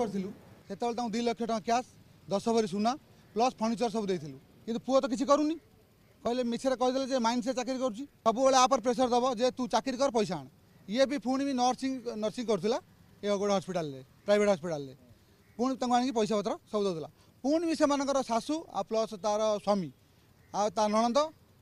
କରିଥିଲୁ ସେତେବେଳେ ତାଙ୍କୁ ଦୁଇ ଲକ୍ଷ ଟଙ୍କା କ୍ୟାସ୍ ଦଶ ଭରି ସୁନା ପ୍ଲସ୍ ଫର୍ଣ୍ଣିଚର୍ ସବୁ ଦେଇଥିଲୁ କିନ୍ତୁ ପୁଅ ତ କିଛି କରୁନି କହିଲେ ମିଛରେ କହିଦେଲେ ଯେ ମାଇଣ୍ଡ ସେ ଚାକିରି କରୁଛି ସବୁବେଳେ ଆପରେ ପ୍ରେସର ଦେବ ଯେ ତୁ ଚାକିରି କର ପଇସା ଆଣ ଇଏ ବି ପୁଣି ବି ନର୍ସିଂ ନର୍ସିଂ କରୁଥିଲା ଏ ଗୋଟେ ହସ୍ପିଟାଲରେ ପ୍ରାଇଭେଟ୍ ହସ୍ପିଟାଲରେ ପୁଣି ତାଙ୍କୁ ଆଣିକି ପଇସା ପତ୍ର ସବୁ ଦେଉଥିଲା ପୁଣି ବି ସେମାନଙ୍କର ଶାଶୁ ଆଉ ପ୍ଲସ୍ ତା'ର ସ୍ୱାମୀ ଆଉ ତା ନଣନ୍ଦ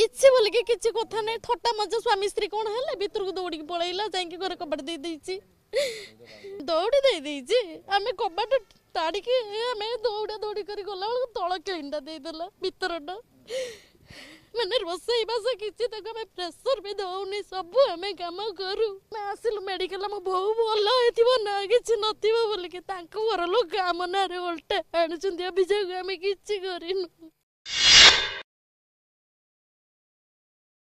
କିଛି ବୋଲିକି କିଛି କଥା ନାହିଁ ଥଟା ମଜା ସ୍ୱାମୀ ସ୍ତ୍ରୀ କ'ଣ ହେଲେ ଭିତରକୁ ଦୌଡ଼ିକି ପଳେଇଲା ଯାଇକି ଘରେ କବାଟ ଦେଇଦେଇଛି ଦୌଡ଼ି ଦେଇଦେଇଛି ଆମେ କବାଟ ତାଡ଼ିକି ଆମେ ଦୌଡ଼ା ଦୌଡ଼ି କରି ଗଲାବେଳକୁ ତଳ କ୍ଲିନ୍ଟା ଦେଇଦେଲା ଭିତରଟା ମାନେ ରୋଷେଇ ବାସ କିଛି ତାକୁ ଆମେ ପ୍ରେସର ବି ଦଉନି ସବୁ ଆମେ କାମ କରୁ ଆମେ ଆସିଲୁ ମେଡିକାଲ ଆମ ବୋଉ ଭଲ ହେଇଥିବ ନା କିଛି ନଥିବ ବୋଲିକି ତାଙ୍କ ଘର ଲୋକ ଆମ ନାଁରେ ଓଲଟା ଆଣୁଛନ୍ତି ଅଭିଯୋଗ ଆମେ କିଛି କରିନୁ